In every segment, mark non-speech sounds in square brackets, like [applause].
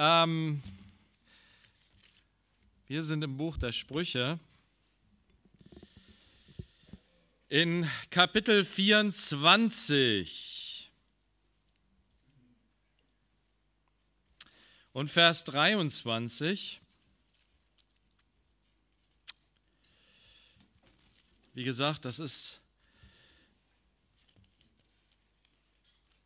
Ähm, wir sind im Buch der Sprüche. In Kapitel 24 und Vers 23. Wie gesagt, das ist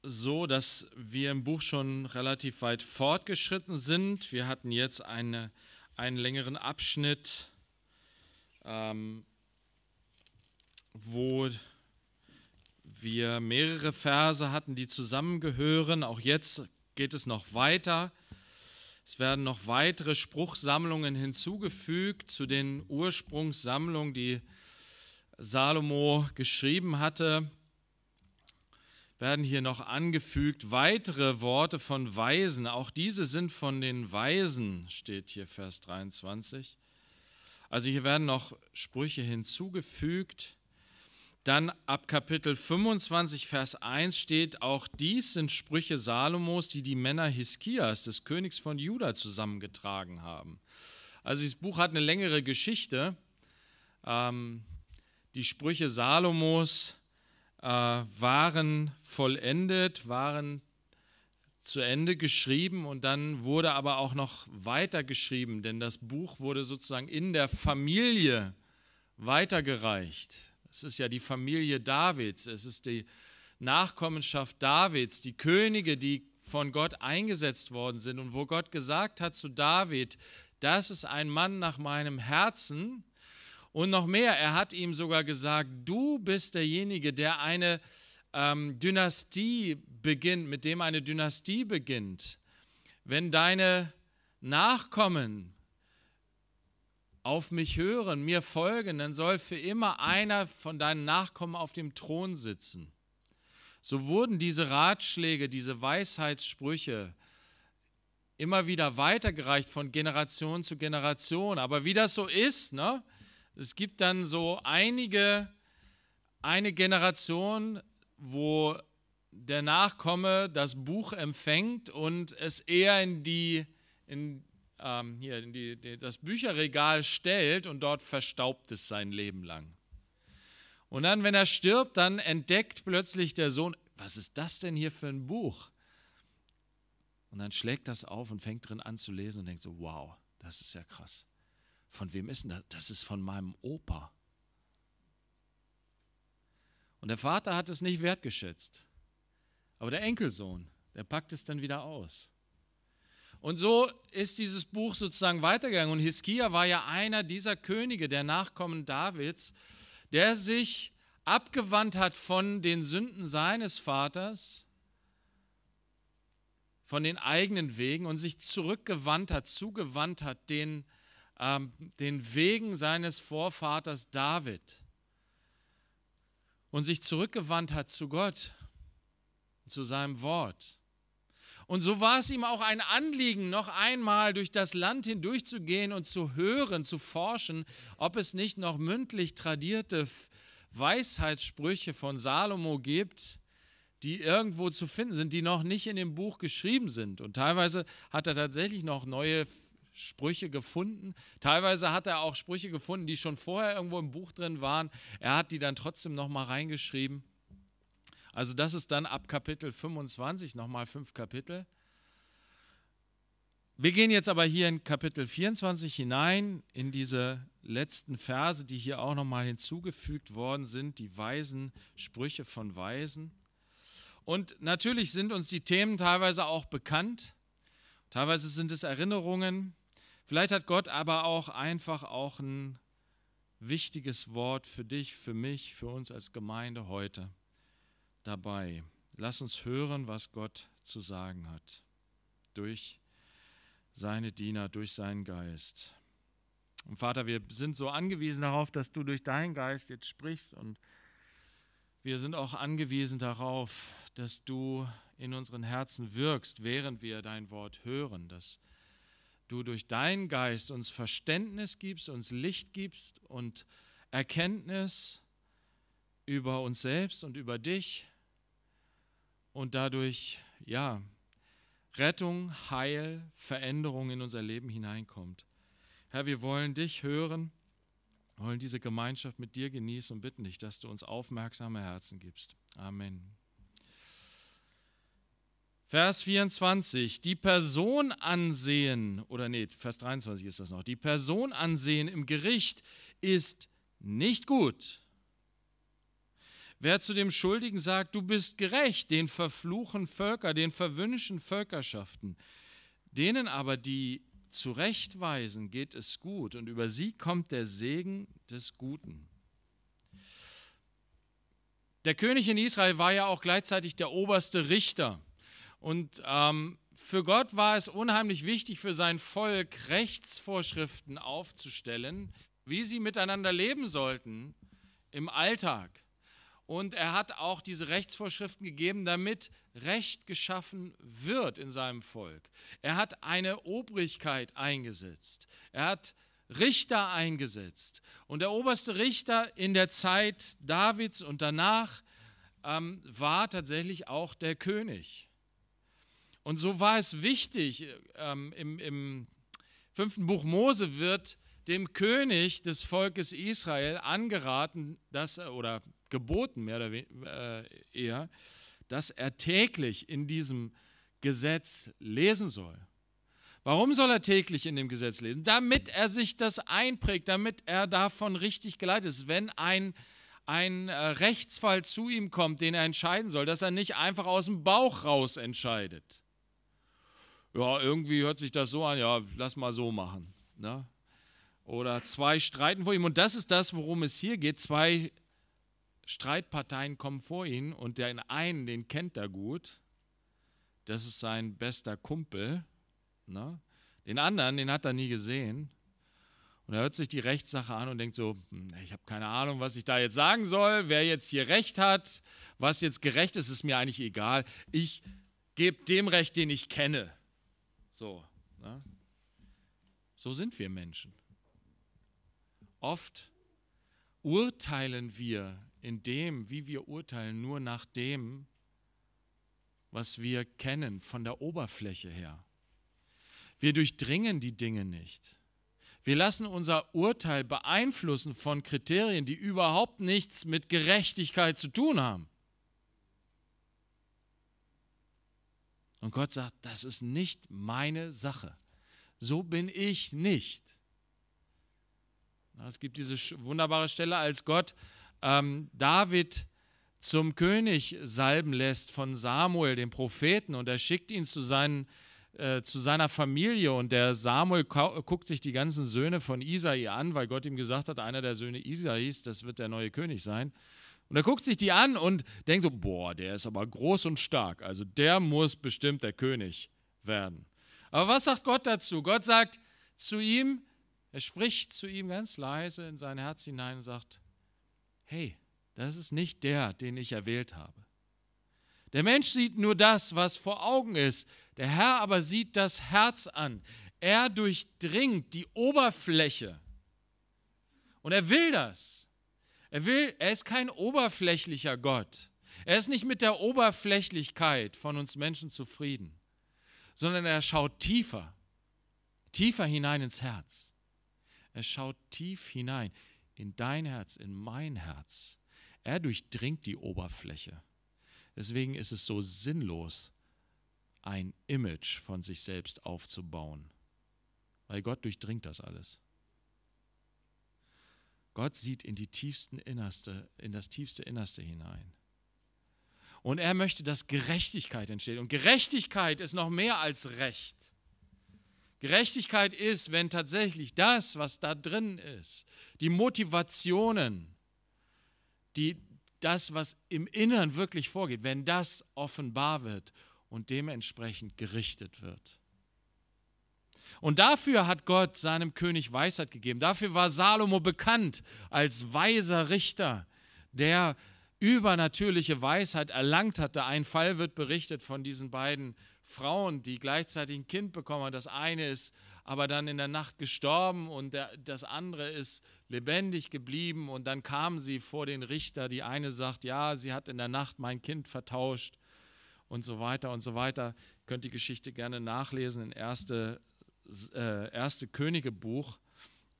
so, dass wir im Buch schon relativ weit fortgeschritten sind. Wir hatten jetzt eine, einen längeren Abschnitt, ähm, wo wir mehrere Verse hatten, die zusammengehören. Auch jetzt geht es noch weiter. Es werden noch weitere Spruchsammlungen hinzugefügt zu den Ursprungssammlungen, die Salomo geschrieben hatte werden hier noch angefügt weitere Worte von Weisen. Auch diese sind von den Weisen, steht hier Vers 23. Also hier werden noch Sprüche hinzugefügt. Dann ab Kapitel 25, Vers 1 steht, auch dies sind Sprüche Salomos, die die Männer Hiskias, des Königs von Juda, zusammengetragen haben. Also dieses Buch hat eine längere Geschichte. Ähm, die Sprüche Salomos äh, waren vollendet, waren zu Ende geschrieben und dann wurde aber auch noch weiter geschrieben, denn das Buch wurde sozusagen in der Familie weitergereicht. Es ist ja die Familie Davids, es ist die Nachkommenschaft Davids, die Könige, die von Gott eingesetzt worden sind und wo Gott gesagt hat zu David, das ist ein Mann nach meinem Herzen, und noch mehr, er hat ihm sogar gesagt, du bist derjenige, der eine ähm, Dynastie beginnt, mit dem eine Dynastie beginnt. Wenn deine Nachkommen auf mich hören, mir folgen, dann soll für immer einer von deinen Nachkommen auf dem Thron sitzen. So wurden diese Ratschläge, diese Weisheitssprüche immer wieder weitergereicht von Generation zu Generation. Aber wie das so ist, ne? Es gibt dann so einige, eine Generation, wo der Nachkomme das Buch empfängt und es eher in die, in, ähm, hier, in die, die, das Bücherregal stellt und dort verstaubt es sein Leben lang. Und dann, wenn er stirbt, dann entdeckt plötzlich der Sohn, was ist das denn hier für ein Buch? Und dann schlägt das auf und fängt drin an zu lesen und denkt so, wow, das ist ja krass. Von wem ist denn das? Das ist von meinem Opa. Und der Vater hat es nicht wertgeschätzt. Aber der Enkelsohn, der packt es dann wieder aus. Und so ist dieses Buch sozusagen weitergegangen. Und Hiskia war ja einer dieser Könige, der Nachkommen Davids, der sich abgewandt hat von den Sünden seines Vaters, von den eigenen Wegen und sich zurückgewandt hat, zugewandt hat den Vater ähm, den Wegen seines Vorvaters David und sich zurückgewandt hat zu Gott, zu seinem Wort. Und so war es ihm auch ein Anliegen, noch einmal durch das Land hindurchzugehen und zu hören, zu forschen, ob es nicht noch mündlich tradierte Weisheitssprüche von Salomo gibt, die irgendwo zu finden sind, die noch nicht in dem Buch geschrieben sind. Und teilweise hat er tatsächlich noch neue Sprüche gefunden. Teilweise hat er auch Sprüche gefunden, die schon vorher irgendwo im Buch drin waren. Er hat die dann trotzdem nochmal reingeschrieben. Also das ist dann ab Kapitel 25 nochmal fünf Kapitel. Wir gehen jetzt aber hier in Kapitel 24 hinein, in diese letzten Verse, die hier auch nochmal hinzugefügt worden sind, die weisen Sprüche von Weisen. Und natürlich sind uns die Themen teilweise auch bekannt. Teilweise sind es Erinnerungen, Vielleicht hat Gott aber auch einfach auch ein wichtiges Wort für dich, für mich, für uns als Gemeinde heute dabei. Lass uns hören, was Gott zu sagen hat durch seine Diener, durch seinen Geist. Und Vater, wir sind so angewiesen darauf, dass du durch deinen Geist jetzt sprichst und wir sind auch angewiesen darauf, dass du in unseren Herzen wirkst, während wir dein Wort hören, dass du durch deinen Geist uns Verständnis gibst, uns Licht gibst und Erkenntnis über uns selbst und über dich und dadurch, ja, Rettung, Heil, Veränderung in unser Leben hineinkommt. Herr, wir wollen dich hören, wollen diese Gemeinschaft mit dir genießen und bitten dich, dass du uns aufmerksame Herzen gibst. Amen. Vers 24, die Person ansehen, oder nee, Vers 23 ist das noch, die Person ansehen im Gericht ist nicht gut. Wer zu dem Schuldigen sagt, du bist gerecht, den verfluchen Völker, den verwünschen Völkerschaften. Denen aber, die zurechtweisen, geht es gut und über sie kommt der Segen des Guten. Der König in Israel war ja auch gleichzeitig der oberste Richter. Und ähm, für Gott war es unheimlich wichtig, für sein Volk Rechtsvorschriften aufzustellen, wie sie miteinander leben sollten im Alltag. Und er hat auch diese Rechtsvorschriften gegeben, damit Recht geschaffen wird in seinem Volk. Er hat eine Obrigkeit eingesetzt. Er hat Richter eingesetzt. Und der oberste Richter in der Zeit Davids und danach ähm, war tatsächlich auch der König. Und so war es wichtig, ähm, im, im fünften Buch Mose wird dem König des Volkes Israel angeraten, dass oder geboten mehr oder weniger, äh, eher, dass er täglich in diesem Gesetz lesen soll. Warum soll er täglich in dem Gesetz lesen? Damit er sich das einprägt, damit er davon richtig geleitet ist. Wenn ein, ein äh, Rechtsfall zu ihm kommt, den er entscheiden soll, dass er nicht einfach aus dem Bauch raus entscheidet ja, irgendwie hört sich das so an, ja, lass mal so machen. Ne? Oder zwei streiten vor ihm. Und das ist das, worum es hier geht. Zwei Streitparteien kommen vor ihn und den einen, den kennt er gut. Das ist sein bester Kumpel. Ne? Den anderen, den hat er nie gesehen. Und er hört sich die Rechtssache an und denkt so, hm, ich habe keine Ahnung, was ich da jetzt sagen soll, wer jetzt hier recht hat, was jetzt gerecht ist, ist mir eigentlich egal. Ich gebe dem Recht, den ich kenne. So, ne? so sind wir Menschen. Oft urteilen wir in dem, wie wir urteilen, nur nach dem, was wir kennen von der Oberfläche her. Wir durchdringen die Dinge nicht. Wir lassen unser Urteil beeinflussen von Kriterien, die überhaupt nichts mit Gerechtigkeit zu tun haben. Und Gott sagt, das ist nicht meine Sache. So bin ich nicht. Es gibt diese wunderbare Stelle, als Gott ähm, David zum König salben lässt von Samuel, dem Propheten, und er schickt ihn zu, seinen, äh, zu seiner Familie. Und der Samuel guckt sich die ganzen Söhne von Isai an, weil Gott ihm gesagt hat, einer der Söhne Isais, das wird der neue König sein. Und er guckt sich die an und denkt so, boah, der ist aber groß und stark. Also der muss bestimmt der König werden. Aber was sagt Gott dazu? Gott sagt zu ihm, er spricht zu ihm ganz leise in sein Herz hinein und sagt, hey, das ist nicht der, den ich erwählt habe. Der Mensch sieht nur das, was vor Augen ist. Der Herr aber sieht das Herz an. Er durchdringt die Oberfläche. Und er will das. Er will, er ist kein oberflächlicher Gott. Er ist nicht mit der Oberflächlichkeit von uns Menschen zufrieden, sondern er schaut tiefer, tiefer hinein ins Herz. Er schaut tief hinein in dein Herz, in mein Herz. Er durchdringt die Oberfläche. Deswegen ist es so sinnlos, ein Image von sich selbst aufzubauen, weil Gott durchdringt das alles. Gott sieht in die tiefsten Innerste, in das tiefste Innerste hinein. Und er möchte, dass Gerechtigkeit entsteht. Und Gerechtigkeit ist noch mehr als Recht. Gerechtigkeit ist, wenn tatsächlich das, was da drin ist, die Motivationen, die, das, was im Inneren wirklich vorgeht, wenn das offenbar wird und dementsprechend gerichtet wird. Und dafür hat Gott seinem König Weisheit gegeben. Dafür war Salomo bekannt als weiser Richter, der übernatürliche Weisheit erlangt hatte. Ein Fall wird berichtet von diesen beiden Frauen, die gleichzeitig ein Kind bekommen haben. Das eine ist aber dann in der Nacht gestorben und der, das andere ist lebendig geblieben. Und dann kamen sie vor den Richter. Die eine sagt, ja, sie hat in der Nacht mein Kind vertauscht und so weiter und so weiter. Könnt die Geschichte gerne nachlesen in 1 äh, erste Königebuch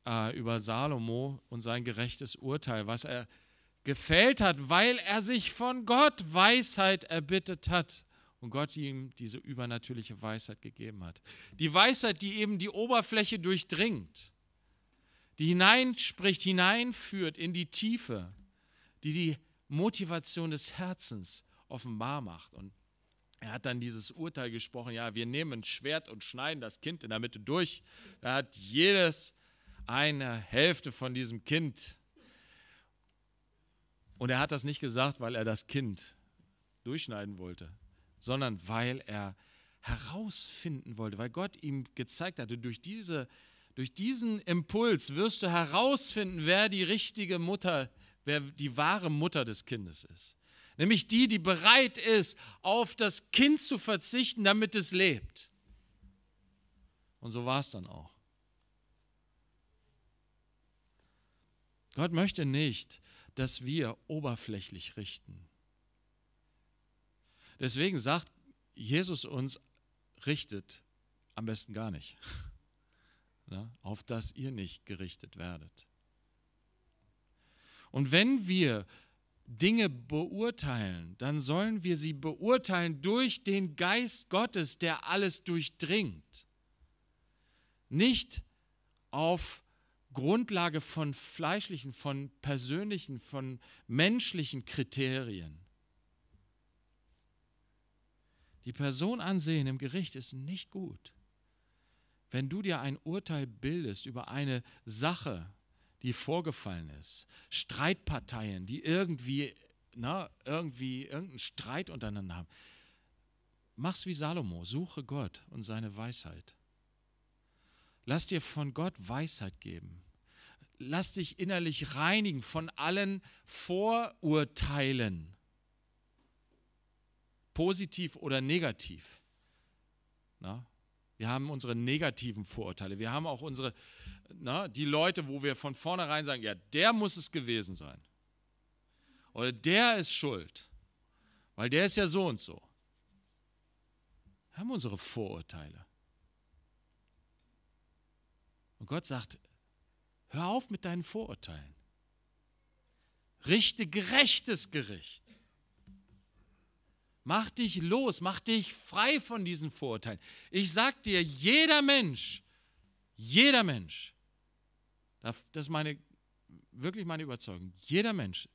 äh, über Salomo und sein gerechtes Urteil, was er gefällt hat, weil er sich von Gott Weisheit erbittet hat und Gott ihm diese übernatürliche Weisheit gegeben hat. Die Weisheit, die eben die Oberfläche durchdringt, die hineinspricht, hineinführt in die Tiefe, die die Motivation des Herzens offenbar macht. Und er hat dann dieses Urteil gesprochen, ja, wir nehmen ein Schwert und schneiden das Kind in der Mitte durch. Da hat jedes eine Hälfte von diesem Kind. Und er hat das nicht gesagt, weil er das Kind durchschneiden wollte, sondern weil er herausfinden wollte, weil Gott ihm gezeigt hatte, durch, diese, durch diesen Impuls wirst du herausfinden, wer die richtige Mutter, wer die wahre Mutter des Kindes ist nämlich die, die bereit ist, auf das Kind zu verzichten, damit es lebt. Und so war es dann auch. Gott möchte nicht, dass wir oberflächlich richten. Deswegen sagt Jesus uns, richtet am besten gar nicht, [laughs] ne, auf dass ihr nicht gerichtet werdet. Und wenn wir Dinge beurteilen, dann sollen wir sie beurteilen durch den Geist Gottes, der alles durchdringt. Nicht auf Grundlage von fleischlichen, von persönlichen, von menschlichen Kriterien. Die Person ansehen im Gericht ist nicht gut. Wenn du dir ein Urteil bildest über eine Sache, die vorgefallen ist, Streitparteien, die irgendwie, na, irgendwie irgendeinen Streit untereinander haben. Mach's wie Salomo, suche Gott und seine Weisheit. Lass dir von Gott Weisheit geben. Lass dich innerlich reinigen von allen Vorurteilen, positiv oder negativ. Na? Wir haben unsere negativen Vorurteile. Wir haben auch unsere, na, die Leute, wo wir von vornherein sagen, ja, der muss es gewesen sein. Oder der ist schuld, weil der ist ja so und so. Wir haben unsere Vorurteile. Und Gott sagt, hör auf mit deinen Vorurteilen. Richte gerechtes Gericht. Mach dich los, mach dich frei von diesen Vorurteilen. Ich sag dir, jeder Mensch, jeder Mensch, das ist meine, wirklich meine Überzeugung, jeder Mensch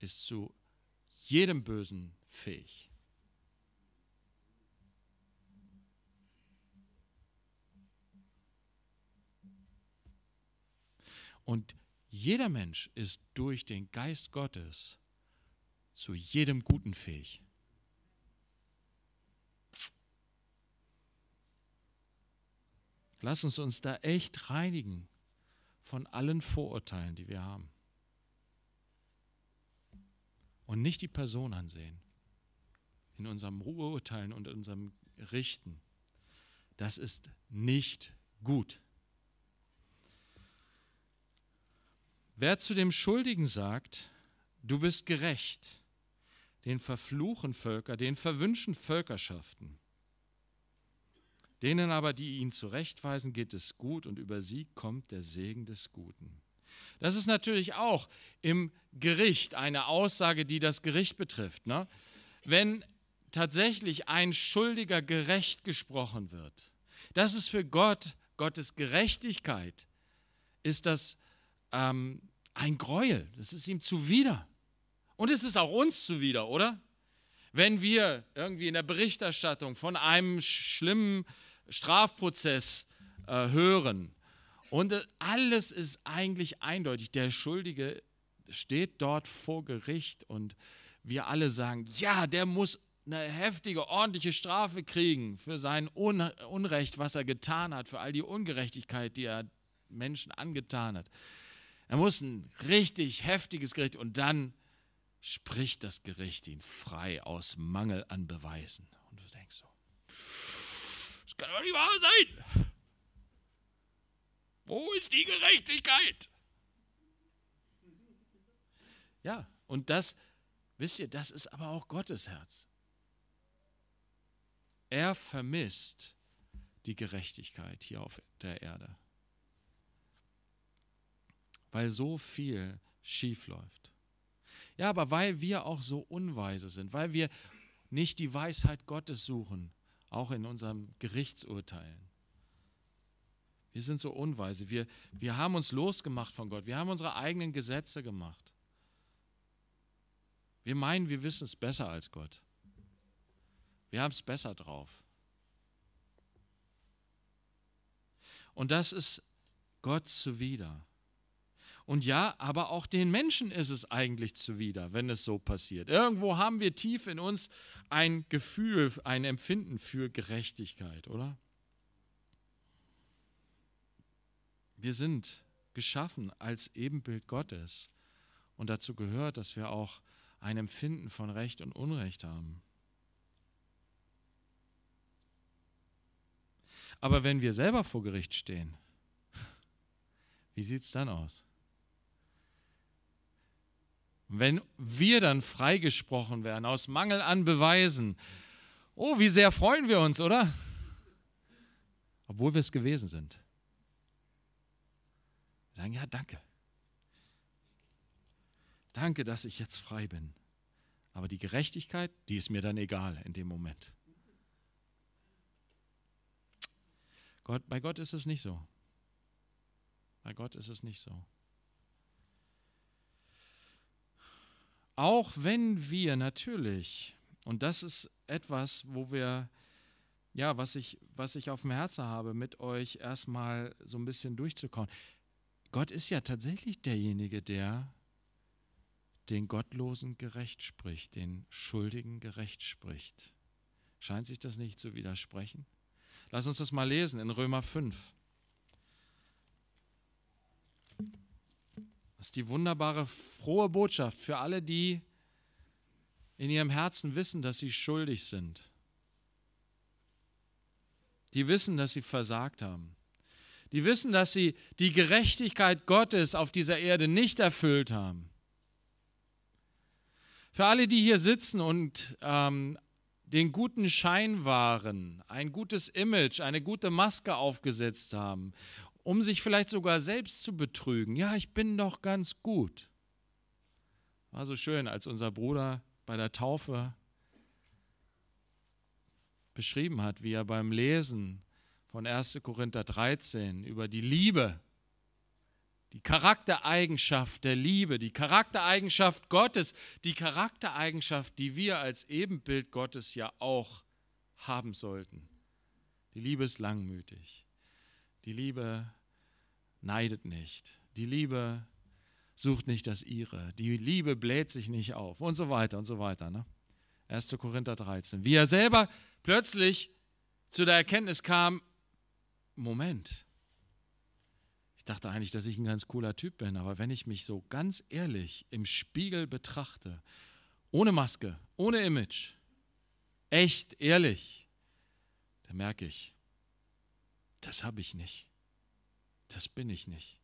ist zu jedem Bösen fähig. Und jeder Mensch ist durch den Geist Gottes zu jedem Guten fähig. Lass uns uns da echt reinigen von allen Vorurteilen, die wir haben. Und nicht die Person ansehen. In unserem Urteilen und in unserem Richten. Das ist nicht gut. Wer zu dem Schuldigen sagt, du bist gerecht, den verfluchen Völker, den verwünschen Völkerschaften. Denen aber, die ihn zurechtweisen, geht es gut und über sie kommt der Segen des Guten. Das ist natürlich auch im Gericht eine Aussage, die das Gericht betrifft. Ne? Wenn tatsächlich ein Schuldiger gerecht gesprochen wird, das ist für Gott, Gottes Gerechtigkeit, ist das ähm, ein Gräuel. Das ist ihm zuwider. Und es ist auch uns zuwider, oder? Wenn wir irgendwie in der Berichterstattung von einem schlimmen Strafprozess äh, hören und alles ist eigentlich eindeutig, der Schuldige steht dort vor Gericht und wir alle sagen, ja, der muss eine heftige, ordentliche Strafe kriegen für sein Un Unrecht, was er getan hat, für all die Ungerechtigkeit, die er Menschen angetan hat. Er muss ein richtig heftiges Gericht und dann spricht das Gericht ihn frei aus Mangel an Beweisen. Und du denkst so, das kann doch nicht wahr sein. Wo ist die Gerechtigkeit? Ja, und das, wisst ihr, das ist aber auch Gottes Herz. Er vermisst die Gerechtigkeit hier auf der Erde, weil so viel schief läuft. Ja, aber weil wir auch so unweise sind, weil wir nicht die Weisheit Gottes suchen, auch in unseren Gerichtsurteilen. Wir sind so unweise. Wir, wir haben uns losgemacht von Gott. Wir haben unsere eigenen Gesetze gemacht. Wir meinen, wir wissen es besser als Gott. Wir haben es besser drauf. Und das ist Gott zuwider. Und ja, aber auch den Menschen ist es eigentlich zuwider, wenn es so passiert. Irgendwo haben wir tief in uns ein Gefühl, ein Empfinden für Gerechtigkeit, oder? Wir sind geschaffen als Ebenbild Gottes. Und dazu gehört, dass wir auch ein Empfinden von Recht und Unrecht haben. Aber wenn wir selber vor Gericht stehen, [laughs] wie sieht es dann aus? Und Wenn wir dann freigesprochen werden aus Mangel an Beweisen, oh, wie sehr freuen wir uns, oder? Obwohl wir es gewesen sind. Wir sagen, ja, danke. Danke, dass ich jetzt frei bin. Aber die Gerechtigkeit, die ist mir dann egal in dem Moment. Gott, bei Gott ist es nicht so. Bei Gott ist es nicht so. Auch wenn wir natürlich, und das ist etwas, wo wir, ja, was ich, was ich auf dem Herzen habe, mit euch erstmal so ein bisschen durchzukommen. Gott ist ja tatsächlich derjenige, der den Gottlosen gerecht spricht, den Schuldigen gerecht spricht. Scheint sich das nicht zu widersprechen? Lass uns das mal lesen in Römer 5. ist die wunderbare frohe Botschaft für alle, die in ihrem Herzen wissen, dass sie schuldig sind. Die wissen, dass sie versagt haben. Die wissen, dass sie die Gerechtigkeit Gottes auf dieser Erde nicht erfüllt haben. Für alle, die hier sitzen und ähm, den guten Schein waren, ein gutes Image, eine gute Maske aufgesetzt haben um sich vielleicht sogar selbst zu betrügen. Ja, ich bin doch ganz gut. War so schön, als unser Bruder bei der Taufe beschrieben hat, wie er beim Lesen von 1. Korinther 13 über die Liebe, die Charaktereigenschaft der Liebe, die Charaktereigenschaft Gottes, die Charaktereigenschaft, die wir als Ebenbild Gottes ja auch haben sollten. Die Liebe ist langmütig. Die Liebe neidet nicht. Die Liebe sucht nicht das ihre. Die Liebe bläht sich nicht auf und so weiter und so weiter. Ne? 1. Korinther 13. Wie er selber plötzlich zu der Erkenntnis kam, Moment, ich dachte eigentlich, dass ich ein ganz cooler Typ bin, aber wenn ich mich so ganz ehrlich im Spiegel betrachte, ohne Maske, ohne Image, echt ehrlich, dann merke ich, das habe ich nicht das bin ich nicht.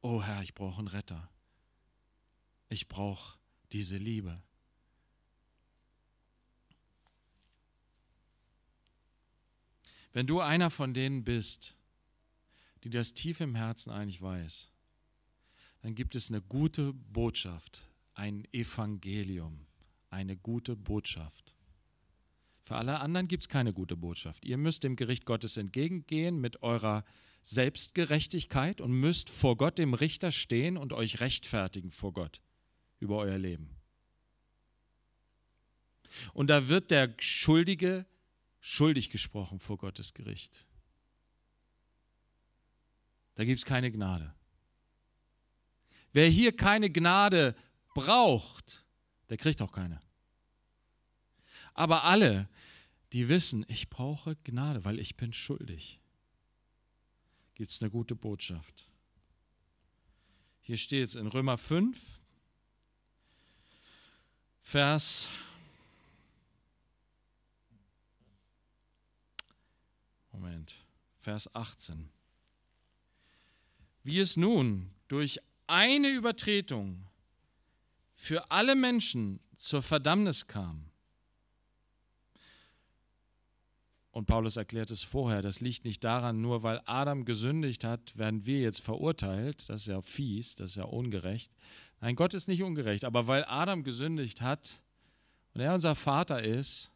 Oh Herr, ich brauche einen Retter. Ich brauche diese Liebe. Wenn du einer von denen bist, die das tief im Herzen eigentlich weiß, dann gibt es eine gute Botschaft, ein Evangelium, eine gute Botschaft. Für alle anderen gibt es keine gute Botschaft. Ihr müsst dem Gericht Gottes entgegengehen mit eurer Selbstgerechtigkeit und müsst vor Gott dem Richter stehen und euch rechtfertigen vor Gott über euer Leben. Und da wird der Schuldige schuldig gesprochen vor Gottes Gericht. Da gibt es keine Gnade. Wer hier keine Gnade braucht, der kriegt auch keine. Aber alle, die wissen, ich brauche Gnade, weil ich bin schuldig, gibt es eine gute Botschaft. Hier steht es in Römer 5, Vers 18. Wie es nun durch eine Übertretung für alle Menschen zur Verdammnis kam, Und Paulus erklärt es vorher, das liegt nicht daran, nur weil Adam gesündigt hat, werden wir jetzt verurteilt. Das ist ja fies, das ist ja ungerecht. Nein, Gott ist nicht ungerecht, aber weil Adam gesündigt hat und er unser Vater ist,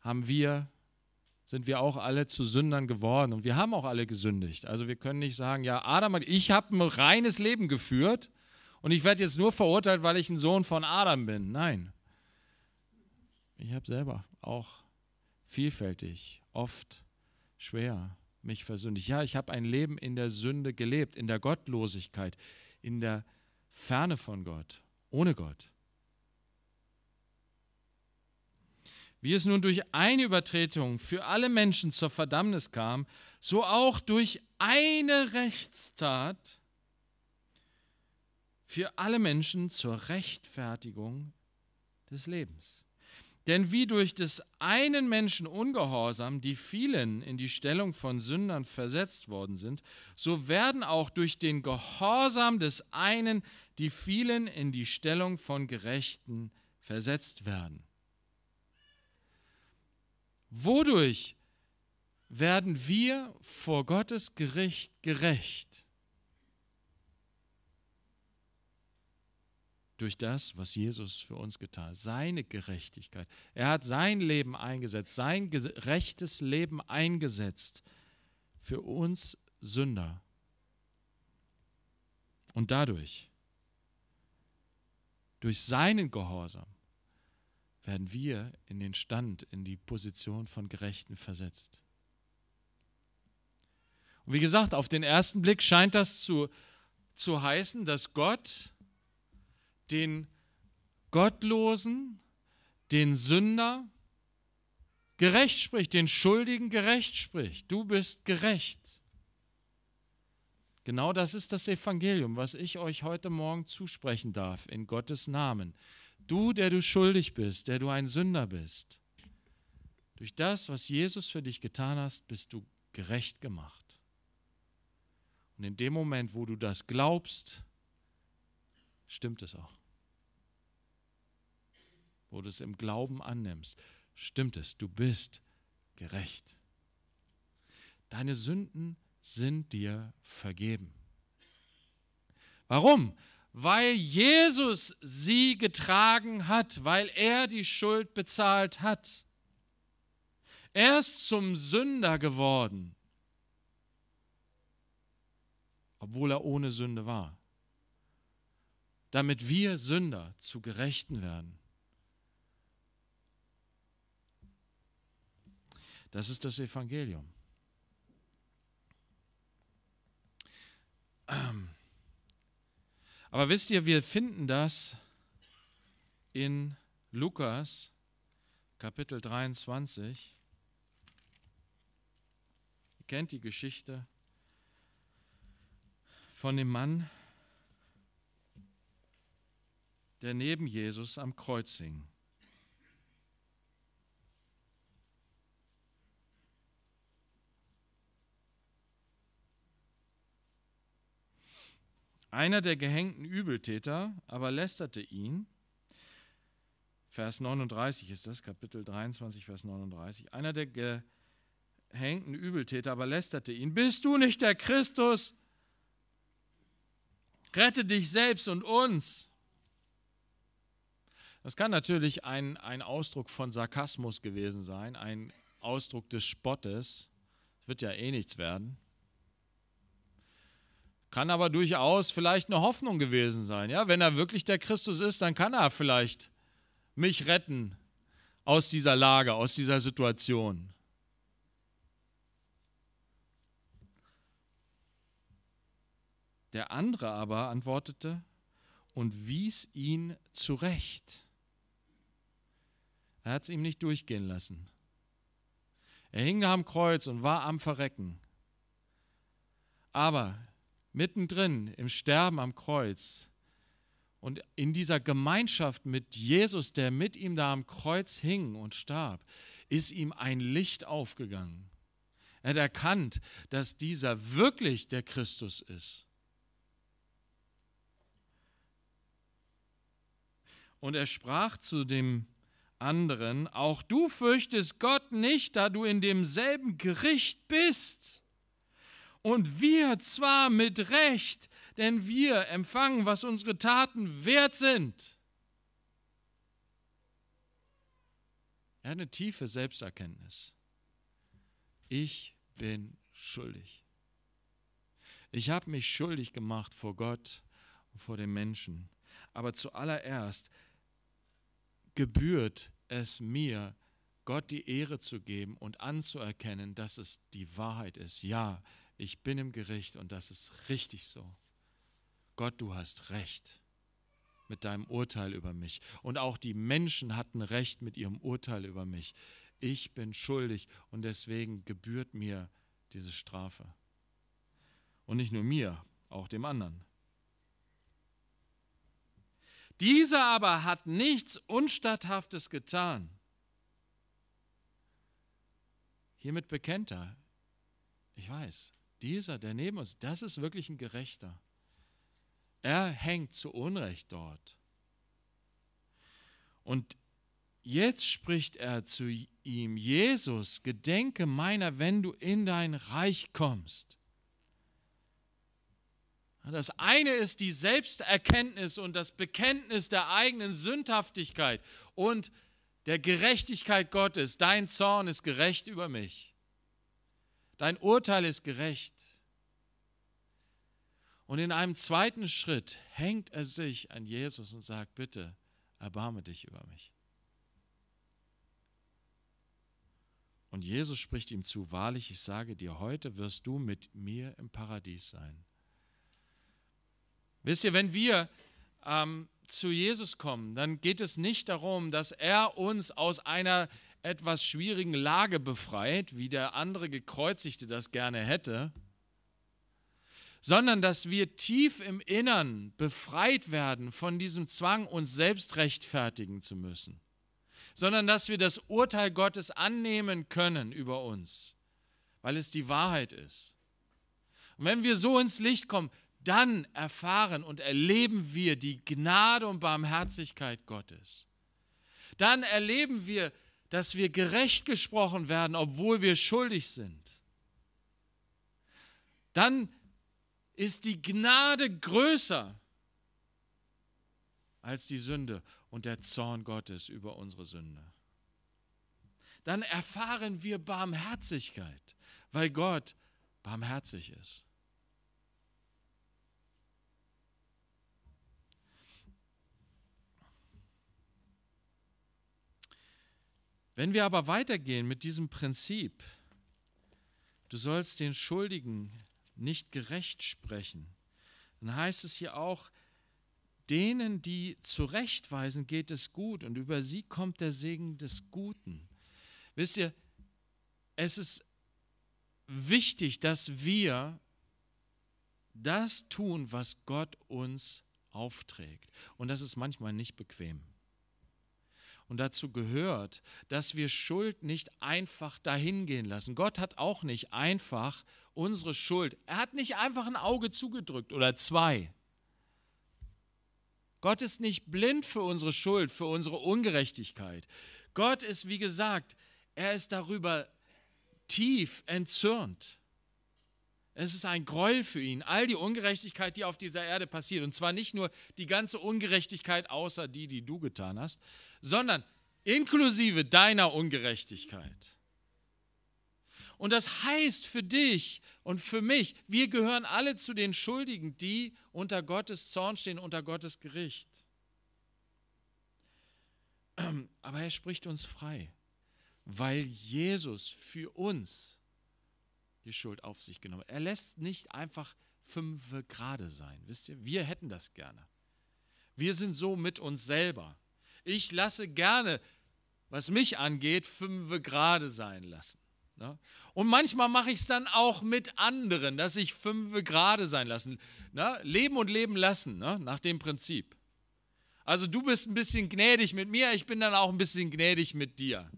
haben wir sind wir auch alle zu Sündern geworden und wir haben auch alle gesündigt. Also wir können nicht sagen, ja, Adam, ich habe ein reines Leben geführt und ich werde jetzt nur verurteilt, weil ich ein Sohn von Adam bin. Nein. Ich habe selber auch vielfältig, oft schwer, mich versündigt. Ja, ich habe ein Leben in der Sünde gelebt, in der Gottlosigkeit, in der Ferne von Gott, ohne Gott. Wie es nun durch eine Übertretung für alle Menschen zur Verdammnis kam, so auch durch eine Rechtstat für alle Menschen zur Rechtfertigung des Lebens. Denn wie durch des einen Menschen Ungehorsam die vielen in die Stellung von Sündern versetzt worden sind, so werden auch durch den Gehorsam des einen die vielen in die Stellung von Gerechten versetzt werden. Wodurch werden wir vor Gottes Gericht gerecht? durch das, was Jesus für uns getan hat, seine Gerechtigkeit. Er hat sein Leben eingesetzt, sein gerechtes Leben eingesetzt für uns Sünder. Und dadurch, durch seinen Gehorsam, werden wir in den Stand, in die Position von Gerechten versetzt. Und wie gesagt, auf den ersten Blick scheint das zu, zu heißen, dass Gott den Gottlosen, den Sünder gerecht spricht, den Schuldigen gerecht spricht. Du bist gerecht. Genau das ist das Evangelium, was ich euch heute Morgen zusprechen darf, in Gottes Namen. Du, der du schuldig bist, der du ein Sünder bist, durch das, was Jesus für dich getan hast, bist du gerecht gemacht. Und in dem Moment, wo du das glaubst, stimmt es auch wo du es im Glauben annimmst, stimmt es, du bist gerecht. Deine Sünden sind dir vergeben. Warum? Weil Jesus sie getragen hat, weil er die Schuld bezahlt hat. Er ist zum Sünder geworden, obwohl er ohne Sünde war, damit wir Sünder zu Gerechten werden. Das ist das Evangelium. Ähm. Aber wisst ihr, wir finden das in Lukas Kapitel 23. Ihr kennt die Geschichte von dem Mann, der neben Jesus am Kreuz hing. einer der gehängten Übeltäter aber lästerte ihn. Vers 39 ist das, Kapitel 23, Vers 39. Einer der gehängten Übeltäter aber lästerte ihn. Bist du nicht der Christus? Rette dich selbst und uns. Das kann natürlich ein, ein Ausdruck von Sarkasmus gewesen sein, ein Ausdruck des Spottes. Es wird ja eh nichts werden. Kann aber durchaus vielleicht eine Hoffnung gewesen sein. Ja, wenn er wirklich der Christus ist, dann kann er vielleicht mich retten aus dieser Lage, aus dieser Situation. Der andere aber antwortete und wies ihn zurecht. Er hat es ihm nicht durchgehen lassen. Er hing am Kreuz und war am Verrecken. Aber mittendrin im Sterben am Kreuz und in dieser Gemeinschaft mit Jesus, der mit ihm da am Kreuz hing und starb, ist ihm ein Licht aufgegangen. Er hat erkannt, dass dieser wirklich der Christus ist. Und er sprach zu dem anderen, auch du fürchtest Gott nicht, da du in demselben Gericht bist. Und wir zwar mit Recht, denn wir empfangen, was unsere Taten wert sind. Er hat eine tiefe Selbsterkenntnis. Ich bin schuldig. Ich habe mich schuldig gemacht vor Gott und vor den Menschen. Aber zuallererst gebührt es mir, Gott die Ehre zu geben und anzuerkennen, dass es die Wahrheit ist. Ja, ich bin im Gericht und das ist richtig so. Gott, du hast recht mit deinem Urteil über mich. Und auch die Menschen hatten recht mit ihrem Urteil über mich. Ich bin schuldig und deswegen gebührt mir diese Strafe. Und nicht nur mir, auch dem anderen. Dieser aber hat nichts Unstatthaftes getan. Hiermit bekennt er, ich weiß, dieser, der neben uns, das ist wirklich ein Gerechter. Er hängt zu Unrecht dort. Und jetzt spricht er zu ihm, Jesus, gedenke meiner, wenn du in dein Reich kommst. Das eine ist die Selbsterkenntnis und das Bekenntnis der eigenen Sündhaftigkeit und der Gerechtigkeit Gottes. Dein Zorn ist gerecht über mich. Dein Urteil ist gerecht. Und in einem zweiten Schritt hängt er sich an Jesus und sagt, bitte, erbarme dich über mich. Und Jesus spricht ihm zu, wahrlich, ich sage dir, heute wirst du mit mir im Paradies sein. Wisst ihr, wenn wir ähm, zu Jesus kommen, dann geht es nicht darum, dass er uns aus einer etwas schwierigen Lage befreit, wie der andere Gekreuzigte das gerne hätte, sondern dass wir tief im Innern befreit werden von diesem Zwang, uns selbst rechtfertigen zu müssen, sondern dass wir das Urteil Gottes annehmen können über uns, weil es die Wahrheit ist. Und wenn wir so ins Licht kommen, dann erfahren und erleben wir die Gnade und Barmherzigkeit Gottes. Dann erleben wir dass wir gerecht gesprochen werden, obwohl wir schuldig sind, dann ist die Gnade größer als die Sünde und der Zorn Gottes über unsere Sünde. Dann erfahren wir Barmherzigkeit, weil Gott barmherzig ist. Wenn wir aber weitergehen mit diesem Prinzip, du sollst den Schuldigen nicht gerecht sprechen, dann heißt es hier auch, denen, die zurechtweisen, geht es gut und über sie kommt der Segen des Guten. Wisst ihr, es ist wichtig, dass wir das tun, was Gott uns aufträgt. Und das ist manchmal nicht bequem. Und dazu gehört, dass wir Schuld nicht einfach dahingehen lassen. Gott hat auch nicht einfach unsere Schuld. Er hat nicht einfach ein Auge zugedrückt oder zwei. Gott ist nicht blind für unsere Schuld, für unsere Ungerechtigkeit. Gott ist, wie gesagt, er ist darüber tief entzürnt. Es ist ein Gräuel für ihn, all die Ungerechtigkeit, die auf dieser Erde passiert. Und zwar nicht nur die ganze Ungerechtigkeit außer die, die du getan hast, sondern inklusive deiner Ungerechtigkeit. Und das heißt für dich und für mich, wir gehören alle zu den Schuldigen, die unter Gottes Zorn stehen, unter Gottes Gericht. [clears throat] Aber er spricht uns frei, weil Jesus für uns die Schuld auf sich genommen hat. Er lässt nicht einfach fünfe gerade sein. Wisst ihr, wir hätten das gerne. Wir sind so mit uns selber. Ich lasse gerne, was mich angeht, fünfe gerade sein lassen. Ne? Und manchmal mache ich es dann auch mit anderen, dass ich fünfe gerade sein lassen. Ne? Leben und leben lassen, ne? nach dem Prinzip. Also du bist ein bisschen gnädig mit mir, ich bin dann auch ein bisschen gnädig mit dir.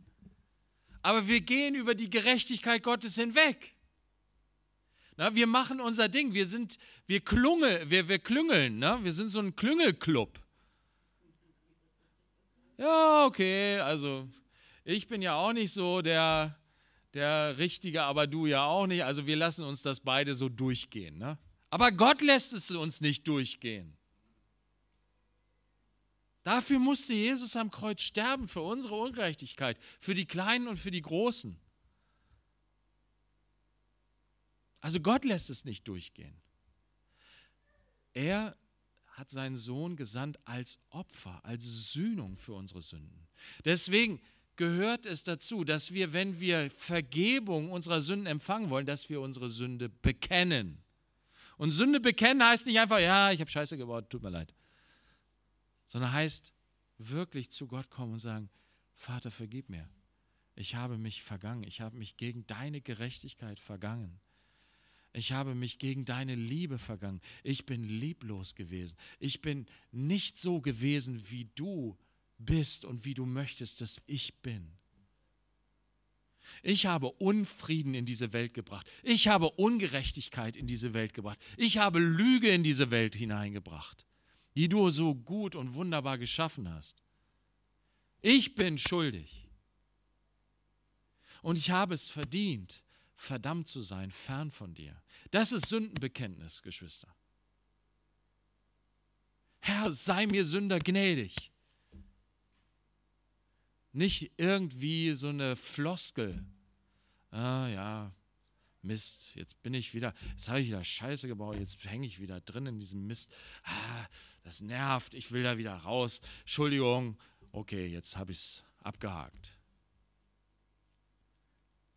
Aber wir gehen über die Gerechtigkeit Gottes hinweg. Na, wir machen unser Ding, wir sind, wir klunge, wir, wir klüngeln, ne? wir sind so ein Klüngelclub ja, okay, also ich bin ja auch nicht so der, der Richtige, aber du ja auch nicht. Also wir lassen uns das beide so durchgehen. Ne? Aber Gott lässt es uns nicht durchgehen. Dafür musste Jesus am Kreuz sterben, für unsere Ungerechtigkeit, für die Kleinen und für die Großen. Also Gott lässt es nicht durchgehen. Er hat seinen Sohn gesandt als Opfer, als Sühnung für unsere Sünden. Deswegen gehört es dazu, dass wir, wenn wir Vergebung unserer Sünden empfangen wollen, dass wir unsere Sünde bekennen. Und Sünde bekennen heißt nicht einfach, ja, ich habe Scheiße gebaut, tut mir leid. Sondern heißt wirklich zu Gott kommen und sagen, Vater, vergib mir. Ich habe mich vergangen. Ich habe mich gegen deine Gerechtigkeit vergangen. Ich habe mich gegen deine Liebe vergangen. Ich bin lieblos gewesen. Ich bin nicht so gewesen, wie du bist und wie du möchtest, dass ich bin. Ich habe Unfrieden in diese Welt gebracht. Ich habe Ungerechtigkeit in diese Welt gebracht. Ich habe Lüge in diese Welt hineingebracht, die du so gut und wunderbar geschaffen hast. Ich bin schuldig. Und ich habe es verdient, verdammt zu sein, fern von dir. Das ist Sündenbekenntnis, Geschwister. Herr, sei mir Sünder gnädig. Nicht irgendwie so eine Floskel. Ah ja, Mist, jetzt bin ich wieder, jetzt habe ich wieder Scheiße gebaut, jetzt hänge ich wieder drin in diesem Mist. Ah, das nervt, ich will da wieder raus. Entschuldigung, okay, jetzt habe ich es abgehakt.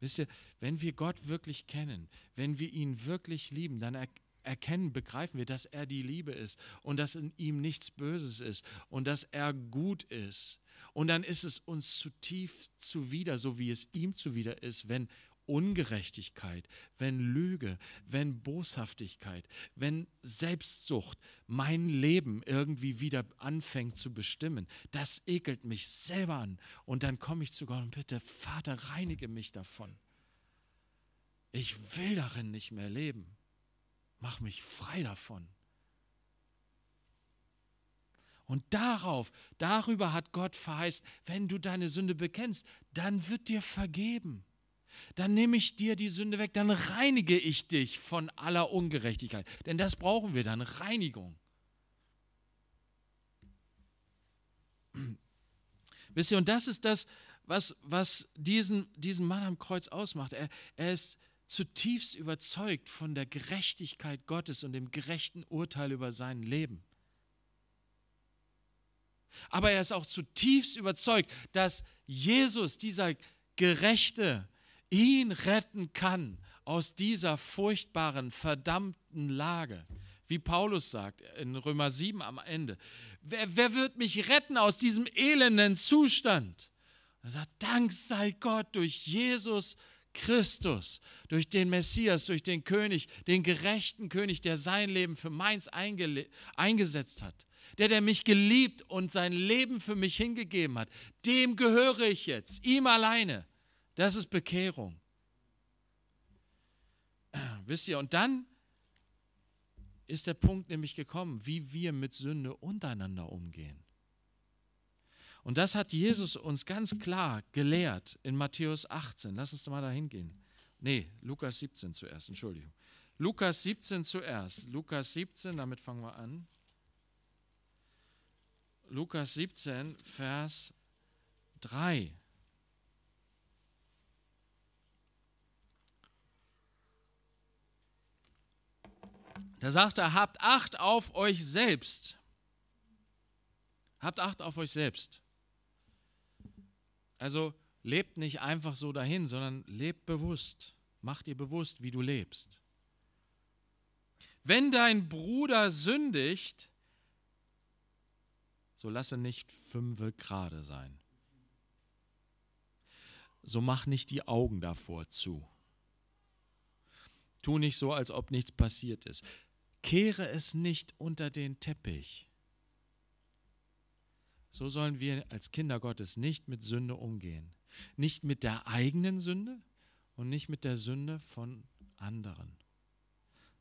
Wisst ihr, wenn wir Gott wirklich kennen, wenn wir ihn wirklich lieben, dann er erkennen, begreifen wir, dass er die Liebe ist und dass in ihm nichts Böses ist und dass er gut ist. Und dann ist es uns zutiefst zuwider, so wie es ihm zuwider ist, wenn Ungerechtigkeit, wenn Lüge, wenn Boshaftigkeit, wenn Selbstsucht mein Leben irgendwie wieder anfängt zu bestimmen, das ekelt mich selber an. Und dann komme ich zu Gott und bitte, Vater, reinige mich davon. Ich will darin nicht mehr leben. Mach mich frei davon. Und darauf, darüber hat Gott verheißt, wenn du deine Sünde bekennst, dann wird dir vergeben dann nehme ich dir die Sünde weg, dann reinige ich dich von aller Ungerechtigkeit. Denn das brauchen wir dann, Reinigung. Wisst ihr, und das ist das, was, was diesen, diesen Mann am Kreuz ausmacht. Er, er ist zutiefst überzeugt von der Gerechtigkeit Gottes und dem gerechten Urteil über sein Leben. Aber er ist auch zutiefst überzeugt, dass Jesus, dieser gerechte, ihn retten kann aus dieser furchtbaren, verdammten Lage. Wie Paulus sagt in Römer 7 am Ende, wer, wer wird mich retten aus diesem elenden Zustand? Er sagt, Dank sei Gott durch Jesus Christus, durch den Messias, durch den König, den gerechten König, der sein Leben für meins eingesetzt hat, der, der mich geliebt und sein Leben für mich hingegeben hat. Dem gehöre ich jetzt, ihm alleine. Das ist Bekehrung. Wisst ihr, und dann ist der Punkt nämlich gekommen, wie wir mit Sünde untereinander umgehen. Und das hat Jesus uns ganz klar gelehrt in Matthäus 18. Lass uns mal da hingehen. Nee, Lukas 17 zuerst, Entschuldigung. Lukas 17 zuerst. Lukas 17, damit fangen wir an. Lukas 17, Vers 3. Da sagt er, habt Acht auf euch selbst. Habt Acht auf euch selbst. Also lebt nicht einfach so dahin, sondern lebt bewusst. Macht dir bewusst, wie du lebst. Wenn dein Bruder sündigt, so lasse nicht fünfe gerade sein. So mach nicht die Augen davor zu. Tu nicht so, als ob nichts passiert ist. Kehre es nicht unter den Teppich. So sollen wir als Kinder Gottes nicht mit Sünde umgehen. Nicht mit der eigenen Sünde und nicht mit der Sünde von anderen.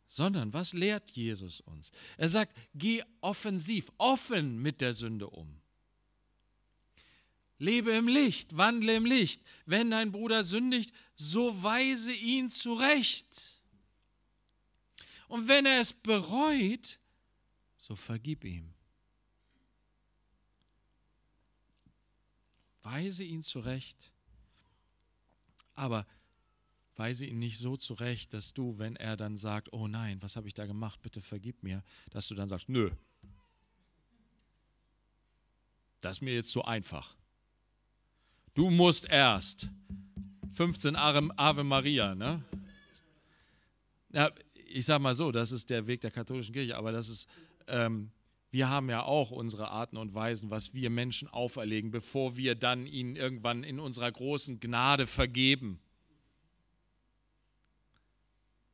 Sondern was lehrt Jesus uns? Er sagt, geh offensiv, offen mit der Sünde um. Lebe im Licht, wandle im Licht. Wenn dein Bruder sündigt, so weise ihn zurecht. Und wenn er es bereut, so vergib ihm. Weise ihn zurecht, aber weise ihn nicht so zurecht, dass du, wenn er dann sagt, oh nein, was habe ich da gemacht, bitte vergib mir, dass du dann sagst, nö, das ist mir jetzt zu einfach. Du musst erst 15 Ave Maria, ne? Ja, ich sage mal so, das ist der Weg der katholischen Kirche, aber das ist, ähm, wir haben ja auch unsere Arten und Weisen, was wir Menschen auferlegen, bevor wir dann ihnen irgendwann in unserer großen Gnade vergeben.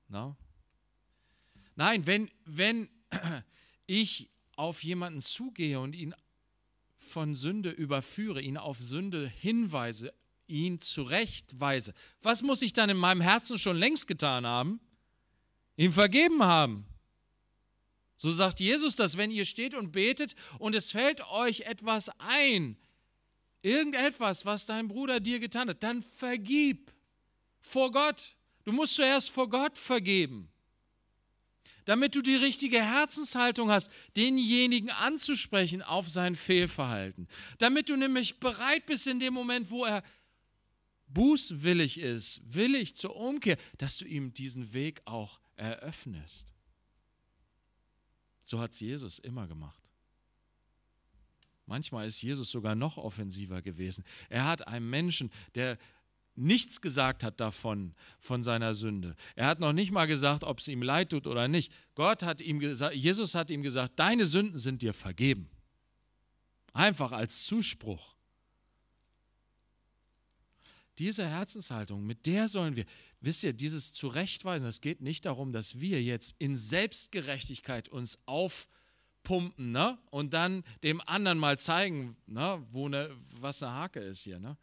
No? Nein, wenn, wenn [clears throat] ich auf jemanden zugehe und ihn von Sünde überführe, ihn auf Sünde hinweise, ihn zurechtweise, was muss ich dann in meinem Herzen schon längst getan haben? ihm vergeben haben. So sagt Jesus das, wenn ihr steht und betet und es fällt euch etwas ein, irgendetwas, was dein Bruder dir getan hat, dann vergib vor Gott. Du musst zuerst vor Gott vergeben, damit du die richtige Herzenshaltung hast, denjenigen anzusprechen auf sein Fehlverhalten. Damit du nämlich bereit bist in dem Moment, wo er bußwillig ist, willig zur Umkehr, dass du ihm diesen Weg auch eröffnest. So hat es Jesus immer gemacht. Manchmal ist Jesus sogar noch offensiver gewesen. Er hat einem Menschen, der nichts gesagt hat davon, von seiner Sünde. Er hat noch nicht mal gesagt, ob es ihm leid tut oder nicht. Gott hat ihm gesagt, Jesus hat ihm gesagt, deine Sünden sind dir vergeben. Einfach als Zuspruch. Diese Herzenshaltung, mit der sollen wir, Wisst ihr, dieses Zurechtweisen, es geht nicht darum, dass wir jetzt in Selbstgerechtigkeit uns aufpumpen ne? und dann dem anderen mal zeigen, ne? Wo ne, was eine Hake ist hier. Ne?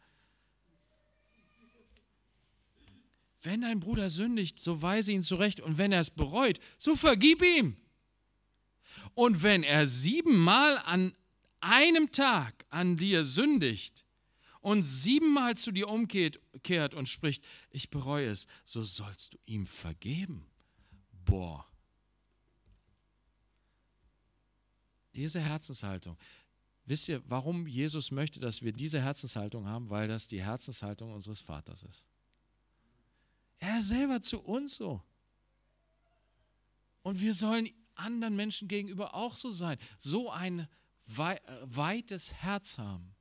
Wenn dein Bruder sündigt, so weise ihn zurecht und wenn er es bereut, so vergib ihm. Und wenn er siebenmal an einem Tag an dir sündigt, und siebenmal zu dir umkehrt und spricht, ich bereue es, so sollst du ihm vergeben. Boah. Diese Herzenshaltung. Wisst ihr, warum Jesus möchte, dass wir diese Herzenshaltung haben? Weil das die Herzenshaltung unseres Vaters ist. Er ist selber zu uns so. Und wir sollen anderen Menschen gegenüber auch so sein. So ein weites Herz haben.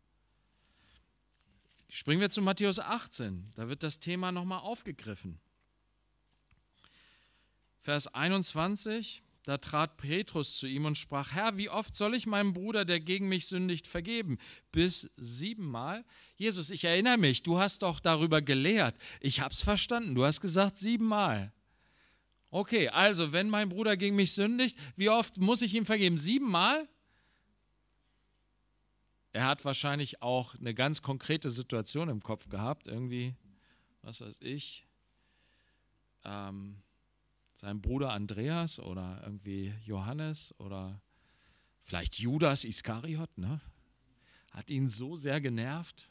Springen wir zu Matthäus 18, da wird das Thema nochmal aufgegriffen. Vers 21, da trat Petrus zu ihm und sprach, Herr, wie oft soll ich meinem Bruder, der gegen mich sündigt, vergeben? Bis siebenmal? Jesus, ich erinnere mich, du hast doch darüber gelehrt. Ich hab's verstanden, du hast gesagt siebenmal. Okay, also wenn mein Bruder gegen mich sündigt, wie oft muss ich ihm vergeben? Siebenmal? Er hat wahrscheinlich auch eine ganz konkrete Situation im Kopf gehabt, irgendwie, was weiß ich, ähm, sein Bruder Andreas oder irgendwie Johannes oder vielleicht Judas Iskariot, ne? hat ihn so sehr genervt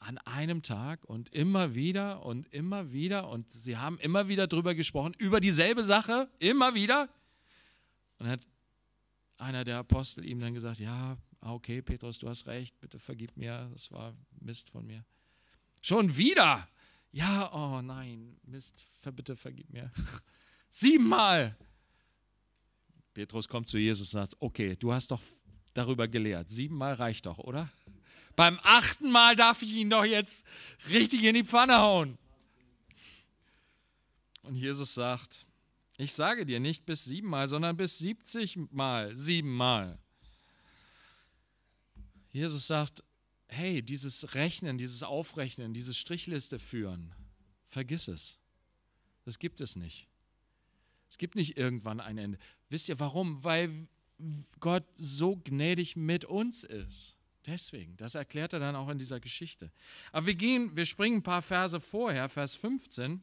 an einem Tag und immer wieder und immer wieder und sie haben immer wieder drüber gesprochen, über dieselbe Sache, immer wieder. Und hat einer der Apostel ihm dann gesagt, ja, Ah, okay, Petrus, du hast recht, bitte vergib mir, das war Mist von mir. Schon wieder? Ja, oh nein, Mist, bitte vergib mir. [laughs] Siebenmal. Petrus kommt zu Jesus und sagt, okay, du hast doch darüber gelehrt. Siebenmal reicht doch, oder? Beim achten Mal darf ich ihn doch jetzt richtig in die Pfanne hauen. Und Jesus sagt, ich sage dir nicht bis siebenmal, sondern bis siebzigmal, siebenmal. Jesus sagt, hey, dieses Rechnen, dieses Aufrechnen, diese Strichliste führen, vergiss es. Das gibt es nicht. Es gibt nicht irgendwann ein Ende. Wisst ihr warum? Weil Gott so gnädig mit uns ist. Deswegen, das erklärt er dann auch in dieser Geschichte. Aber wir gehen, wir springen ein paar Verse vorher, Vers 15.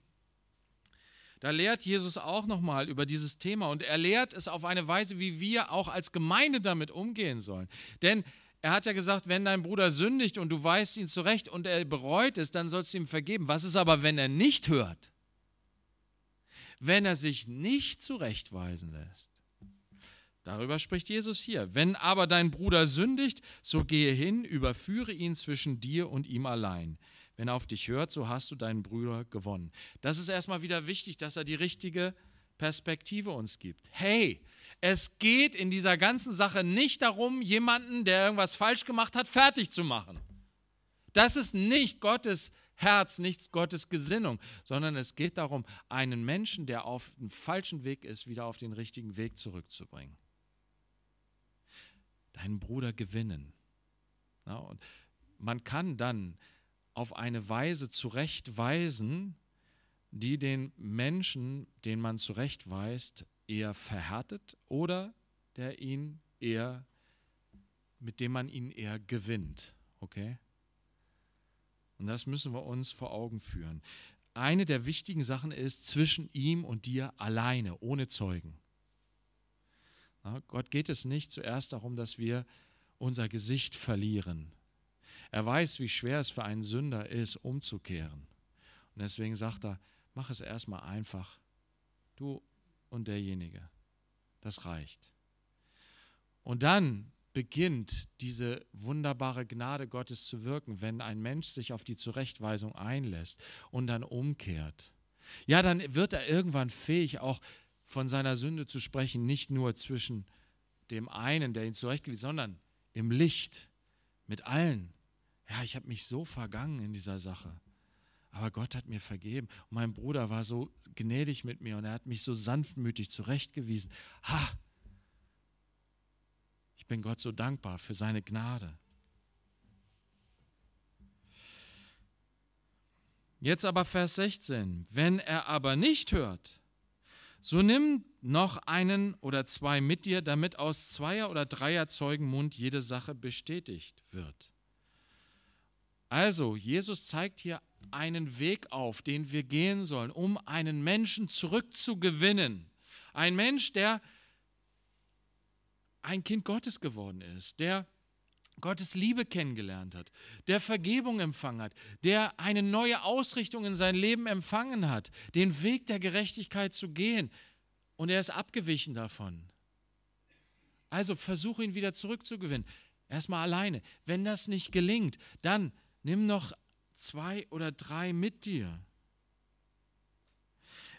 Da lehrt Jesus auch nochmal über dieses Thema und er lehrt es auf eine Weise, wie wir auch als Gemeinde damit umgehen sollen. Denn er hat ja gesagt, wenn dein Bruder sündigt und du weißt ihn zurecht und er bereut es, dann sollst du ihm vergeben. Was ist aber, wenn er nicht hört? Wenn er sich nicht zurechtweisen lässt? Darüber spricht Jesus hier. Wenn aber dein Bruder sündigt, so gehe hin, überführe ihn zwischen dir und ihm allein. Wenn er auf dich hört, so hast du deinen Bruder gewonnen. Das ist erstmal wieder wichtig, dass er die richtige Perspektive uns gibt. Hey, es geht in dieser ganzen Sache nicht darum, jemanden, der irgendwas falsch gemacht hat, fertig zu machen. Das ist nicht Gottes Herz, nicht Gottes Gesinnung, sondern es geht darum, einen Menschen, der auf dem falschen Weg ist, wieder auf den richtigen Weg zurückzubringen. Deinen Bruder gewinnen. Ja, und man kann dann auf eine Weise zurechtweisen, die den Menschen, den man zurechtweist, eher verhärtet oder der ihn eher, mit dem man ihn eher gewinnt. Okay? Und das müssen wir uns vor Augen führen. Eine der wichtigen Sachen ist zwischen ihm und dir alleine, ohne Zeugen. Na, Gott geht es nicht zuerst darum, dass wir unser Gesicht verlieren. Er weiß, wie schwer es für einen Sünder ist, umzukehren. Und deswegen sagt er, mach es erstmal einfach. Du und derjenige. Das reicht. Und dann beginnt diese wunderbare Gnade Gottes zu wirken, wenn ein Mensch sich auf die Zurechtweisung einlässt und dann umkehrt. Ja, dann wird er irgendwann fähig, auch von seiner Sünde zu sprechen, nicht nur zwischen dem einen, der ihn zurechtgewiesen, sondern im Licht mit allen. Ja, ich habe mich so vergangen in dieser Sache aber Gott hat mir vergeben. Und mein Bruder war so gnädig mit mir und er hat mich so sanftmütig zurechtgewiesen. Ha! Ich bin Gott so dankbar für seine Gnade. Jetzt aber Vers 16. Wenn er aber nicht hört, so nimm noch einen oder zwei mit dir, damit aus zweier oder dreier Zeugenmund jede Sache bestätigt wird. Also, Jesus zeigt hier einen Weg auf, den wir gehen sollen, um einen Menschen zurückzugewinnen. Ein Mensch, der ein Kind Gottes geworden ist, der Gottes Liebe kennengelernt hat, der Vergebung empfangen hat, der eine neue Ausrichtung in sein Leben empfangen hat, den Weg der Gerechtigkeit zu gehen. Und er ist abgewichen davon. Also versuche ihn wieder zurückzugewinnen. Erstmal alleine. Wenn das nicht gelingt, dann Nimm noch zwei oder drei mit dir.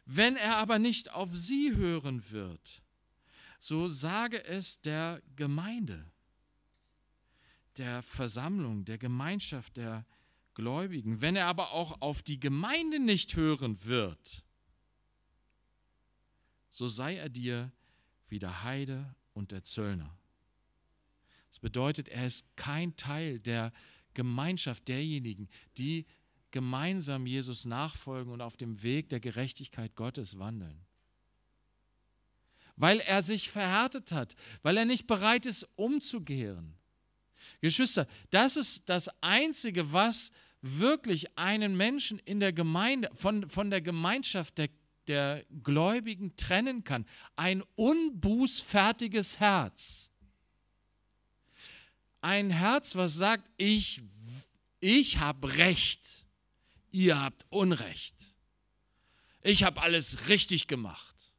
Wenn er aber nicht auf sie hören wird, so sage es der Gemeinde, der Versammlung, der Gemeinschaft der Gläubigen. Wenn er aber auch auf die Gemeinde nicht hören wird, so sei er dir wie der Heide und der Zöllner. Das bedeutet, er ist kein Teil der Gemeinde Gemeinschaft derjenigen, die gemeinsam Jesus nachfolgen und auf dem Weg der Gerechtigkeit Gottes wandeln. Weil er sich verhärtet hat, weil er nicht bereit ist, umzukehren. Geschwister, das ist das Einzige, was wirklich einen Menschen in der Gemeinde, von, von der Gemeinschaft der, der Gläubigen trennen kann. Ein unbußfertiges Herz. Ein Herz, was sagt, ich, ich habe Recht, ihr habt Unrecht. Ich habe alles richtig gemacht.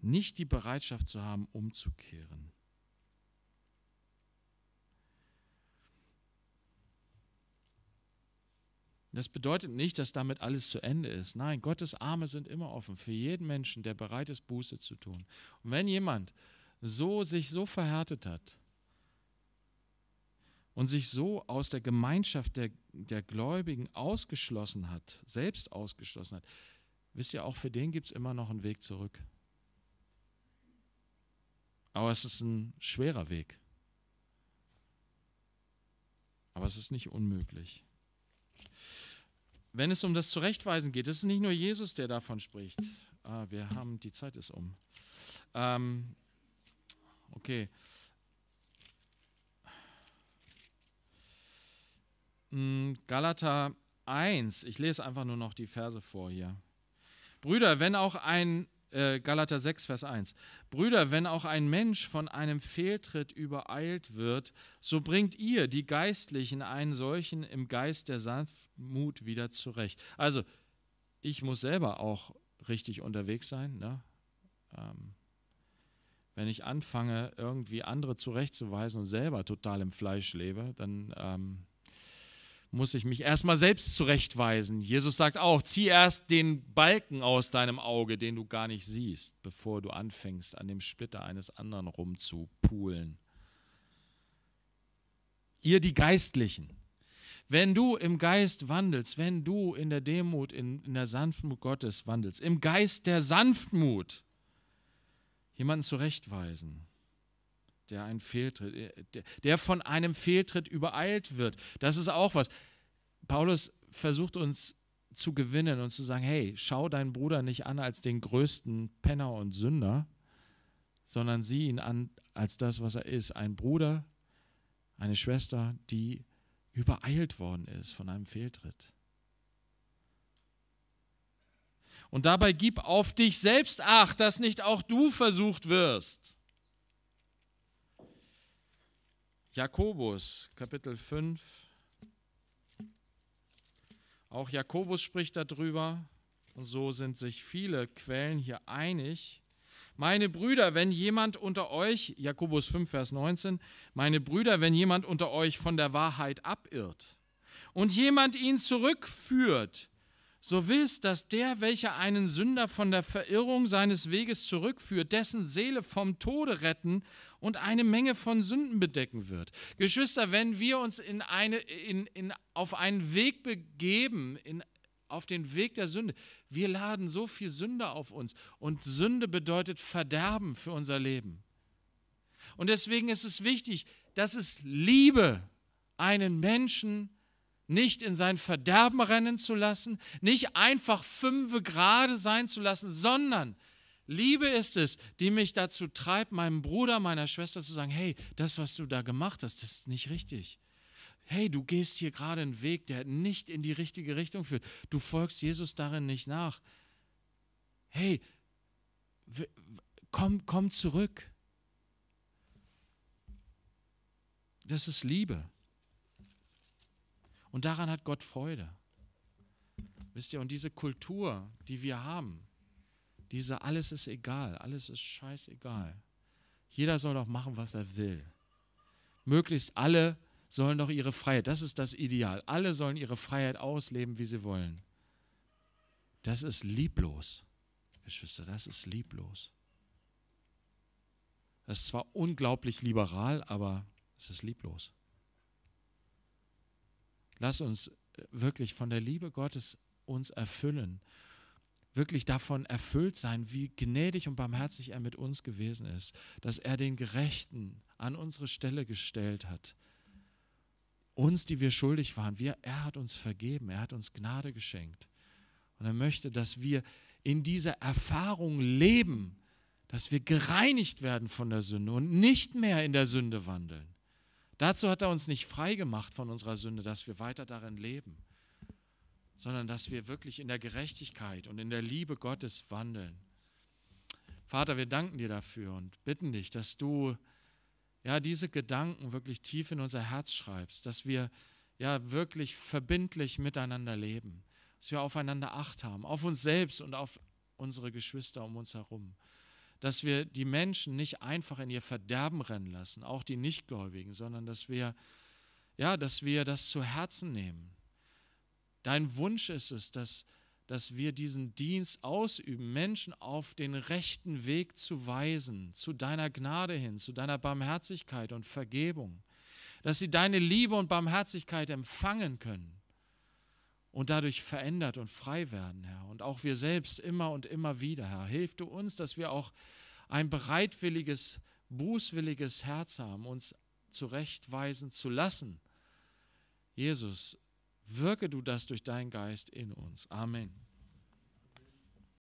Nicht die Bereitschaft zu haben, umzukehren. Das bedeutet nicht, dass damit alles zu Ende ist. Nein, Gottes Arme sind immer offen für jeden Menschen, der bereit ist, Buße zu tun. Und wenn jemand so sich so verhärtet hat und sich so aus der Gemeinschaft der, der Gläubigen ausgeschlossen hat, selbst ausgeschlossen hat, wisst ihr, auch für den gibt es immer noch einen Weg zurück. Aber es ist ein schwerer Weg. Aber es ist nicht unmöglich wenn es um das Zurechtweisen geht, ist es nicht nur Jesus, der davon spricht. Ah, wir haben, die Zeit ist um. Ähm, okay. Hm, Galater 1, ich lese einfach nur noch die Verse vor hier. Brüder, wenn auch ein äh, Galater 6, Vers 1. Brüder, wenn auch ein Mensch von einem Fehltritt übereilt wird, so bringt ihr, die Geistlichen, einen solchen im Geist der Sanftmut wieder zurecht. Also, ich muss selber auch richtig unterwegs sein. Ne? Ähm, wenn ich anfange, irgendwie andere zurechtzuweisen und selber total im Fleisch lebe, dann ähm, muss ich mich erstmal selbst zurechtweisen. Jesus sagt auch, zieh erst den Balken aus deinem Auge, den du gar nicht siehst, bevor du anfängst, an dem Splitter eines anderen rumzupulen. Ihr die Geistlichen, wenn du im Geist wandelst, wenn du in der Demut, in, in der Sanftmut Gottes wandelst, im Geist der Sanftmut, jemanden zurechtweisen der einen Fehltritt, äh, der von einem Fehltritt übereilt wird. Das ist auch was. Paulus versucht uns zu gewinnen und zu sagen, hey, schau deinen Bruder nicht an als den größten Penner und Sünder, sondern sieh ihn an als das, was er ist, ein Bruder, eine Schwester, die übereilt worden ist von einem Fehltritt. Und dabei gib auf dich selbst acht, dass nicht auch du versucht wirst. Jakobus, Kapitel 5. Auch Jakobus spricht darüber, und so sind sich viele Quellen hier einig. Meine Brüder, wenn jemand unter euch, Jakobus 5, Vers 19, meine Brüder, wenn jemand unter euch von der Wahrheit abirrt und jemand ihn zurückführt, so wisst, dass der, welcher einen Sünder von der Verirrung seines Weges zurückführt, dessen Seele vom Tode retten und eine Menge von Sünden bedecken wird. Geschwister, wenn wir uns in eine, in, in, auf einen Weg begeben, in, auf den Weg der Sünde, wir laden so viel Sünde auf uns. Und Sünde bedeutet Verderben für unser Leben. Und deswegen ist es wichtig, dass es Liebe einen Menschen nicht in sein Verderben rennen zu lassen, nicht einfach fünfe gerade sein zu lassen, sondern Liebe ist es, die mich dazu treibt, meinem Bruder, meiner Schwester zu sagen, hey, das, was du da gemacht hast, das ist nicht richtig. Hey, du gehst hier gerade einen Weg, der nicht in die richtige Richtung führt. Du folgst Jesus darin nicht nach. Hey, komm, komm zurück. Das ist Liebe. Und daran hat Gott Freude. Wisst ihr, und diese Kultur, die wir haben, diese alles ist egal, alles ist scheißegal. Jeder soll doch machen, was er will. Möglichst alle sollen doch ihre Freiheit, das ist das Ideal. Alle sollen ihre Freiheit ausleben, wie sie wollen. Das ist lieblos, Geschwister, das ist lieblos. Das ist zwar unglaublich liberal, aber es ist lieblos. Lass uns äh, wirklich von der Liebe Gottes uns erfüllen wirklich davon erfüllt sein, wie gnädig und barmherzig er mit uns gewesen ist, dass er den Gerechten an unsere Stelle gestellt hat. Uns, die wir schuldig waren, wir, er hat uns vergeben, er hat uns Gnade geschenkt. Und er möchte, dass wir in dieser Erfahrung leben, dass wir gereinigt werden von der Sünde und nicht mehr in der Sünde wandeln. Dazu hat er uns nicht frei gemacht von unserer Sünde, dass wir weiter darin leben sondern dass wir wirklich in der Gerechtigkeit und in der Liebe Gottes wandeln. Vater, wir danken dir dafür und bitten dich, dass du ja diese Gedanken wirklich tief in unser Herz schreibst, dass wir ja wirklich verbindlich miteinander leben, dass wir aufeinander Acht haben, auf uns selbst und auf unsere Geschwister um uns herum, dass wir die Menschen nicht einfach in ihr Verderben rennen lassen, auch die Nichtgläubigen, sondern dass wir ja, dass wir das zu Herzen nehmen, Dein Wunsch ist es, dass, dass wir diesen Dienst ausüben, Menschen auf den rechten Weg zu weisen, zu deiner Gnade hin, zu deiner Barmherzigkeit und Vergebung, dass sie deine Liebe und Barmherzigkeit empfangen können und dadurch verändert und frei werden, Herr. Und auch wir selbst immer und immer wieder, Herr. Hilf du uns, dass wir auch ein bereitwilliges, bußwilliges Herz haben, uns zurechtweisen zu lassen. Jesus, wirke du das durch deinen Geist in uns. Amen.